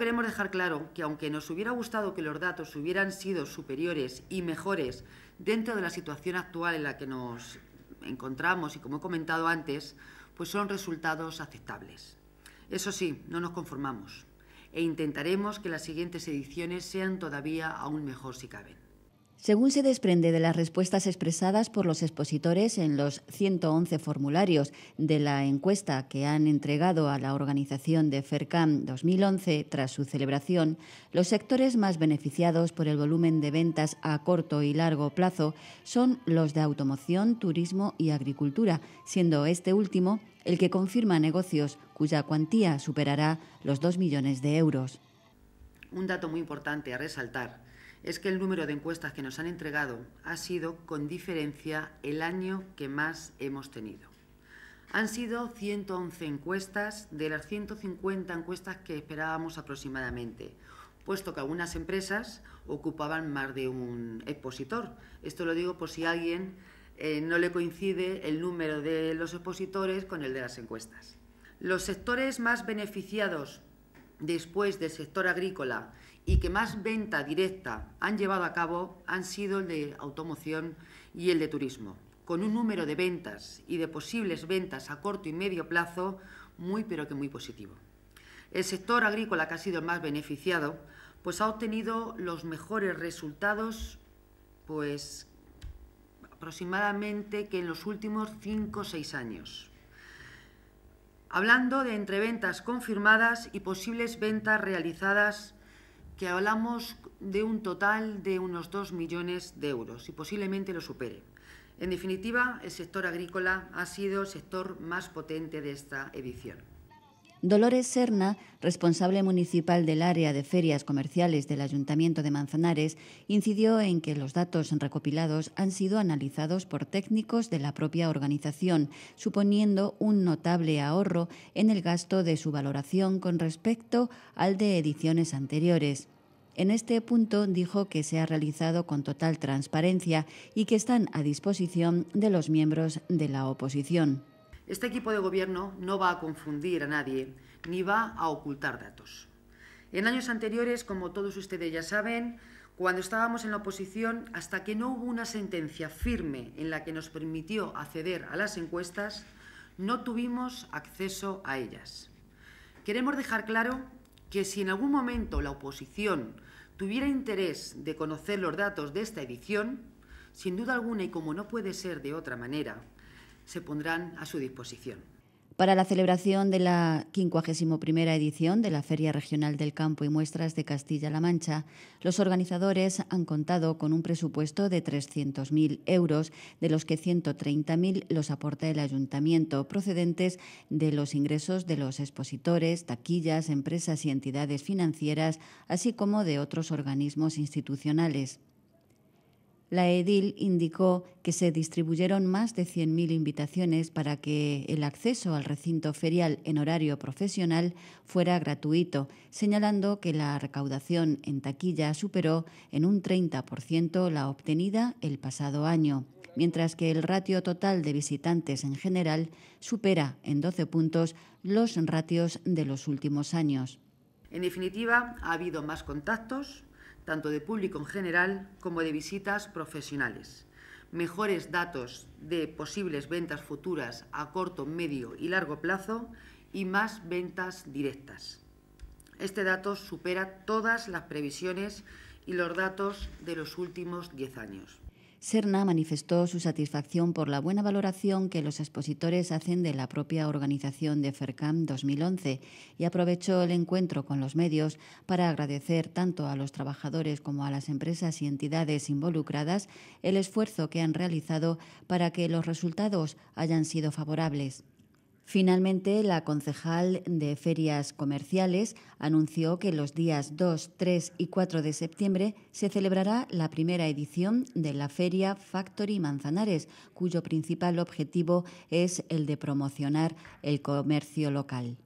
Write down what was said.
Queremos dejar claro que aunque nos hubiera gustado que los datos hubieran sido superiores y mejores dentro de la situación actual en la que nos encontramos y como he comentado antes, pues son resultados aceptables. Eso sí, no nos conformamos e intentaremos que las siguientes ediciones sean todavía aún mejor si caben. Según se desprende de las respuestas expresadas por los expositores en los 111 formularios de la encuesta que han entregado a la organización de FERCAM 2011 tras su celebración, los sectores más beneficiados por el volumen de ventas a corto y largo plazo son los de automoción, turismo y agricultura, siendo este último el que confirma negocios cuya cuantía superará los 2 millones de euros. Un dato muy importante a resaltar es que el número de encuestas que nos han entregado ha sido, con diferencia, el año que más hemos tenido. Han sido 111 encuestas de las 150 encuestas que esperábamos aproximadamente, puesto que algunas empresas ocupaban más de un expositor. Esto lo digo por si a alguien eh, no le coincide el número de los expositores con el de las encuestas. Los sectores más beneficiados después del sector agrícola y que más venta directa han llevado a cabo han sido el de automoción y el de turismo, con un número de ventas y de posibles ventas a corto y medio plazo muy pero que muy positivo. El sector agrícola, que ha sido el más beneficiado, pues ha obtenido los mejores resultados pues aproximadamente que en los últimos 5 o 6 años. Hablando de entre ventas confirmadas y posibles ventas realizadas que hablamos de un total de unos dos millones de euros y posiblemente lo supere. En definitiva, el sector agrícola ha sido el sector más potente de esta edición. Dolores Serna, responsable municipal del área de ferias comerciales del Ayuntamiento de Manzanares, incidió en que los datos recopilados han sido analizados por técnicos de la propia organización, suponiendo un notable ahorro en el gasto de su valoración con respecto al de ediciones anteriores. En este punto dijo que se ha realizado con total transparencia y que están a disposición de los miembros de la oposición. Este equipo de gobierno no va a confundir a nadie ni va a ocultar datos. En años anteriores, como todos ustedes ya saben, cuando estábamos en la oposición, hasta que no hubo una sentencia firme en la que nos permitió acceder a las encuestas, no tuvimos acceso a ellas. Queremos dejar claro que si en algún momento la oposición tuviera interés de conocer los datos de esta edición, sin duda alguna y como no puede ser de otra manera, se pondrán a su disposición. Para la celebración de la 51 edición de la Feria Regional del Campo y Muestras de Castilla-La Mancha, los organizadores han contado con un presupuesto de 300.000 euros, de los que 130.000 los aporta el Ayuntamiento, procedentes de los ingresos de los expositores, taquillas, empresas y entidades financieras, así como de otros organismos institucionales la edil indicó que se distribuyeron más de 100.000 invitaciones para que el acceso al recinto ferial en horario profesional fuera gratuito, señalando que la recaudación en taquilla superó en un 30% la obtenida el pasado año, mientras que el ratio total de visitantes en general supera en 12 puntos los ratios de los últimos años. En definitiva, ha habido más contactos, tanto de público en general como de visitas profesionales. Mejores datos de posibles ventas futuras a corto, medio y largo plazo y más ventas directas. Este dato supera todas las previsiones y los datos de los últimos 10 años. Serna manifestó su satisfacción por la buena valoración que los expositores hacen de la propia organización de FERCAM 2011 y aprovechó el encuentro con los medios para agradecer tanto a los trabajadores como a las empresas y entidades involucradas el esfuerzo que han realizado para que los resultados hayan sido favorables. Finalmente, la concejal de Ferias Comerciales anunció que los días 2, 3 y 4 de septiembre se celebrará la primera edición de la Feria Factory Manzanares, cuyo principal objetivo es el de promocionar el comercio local.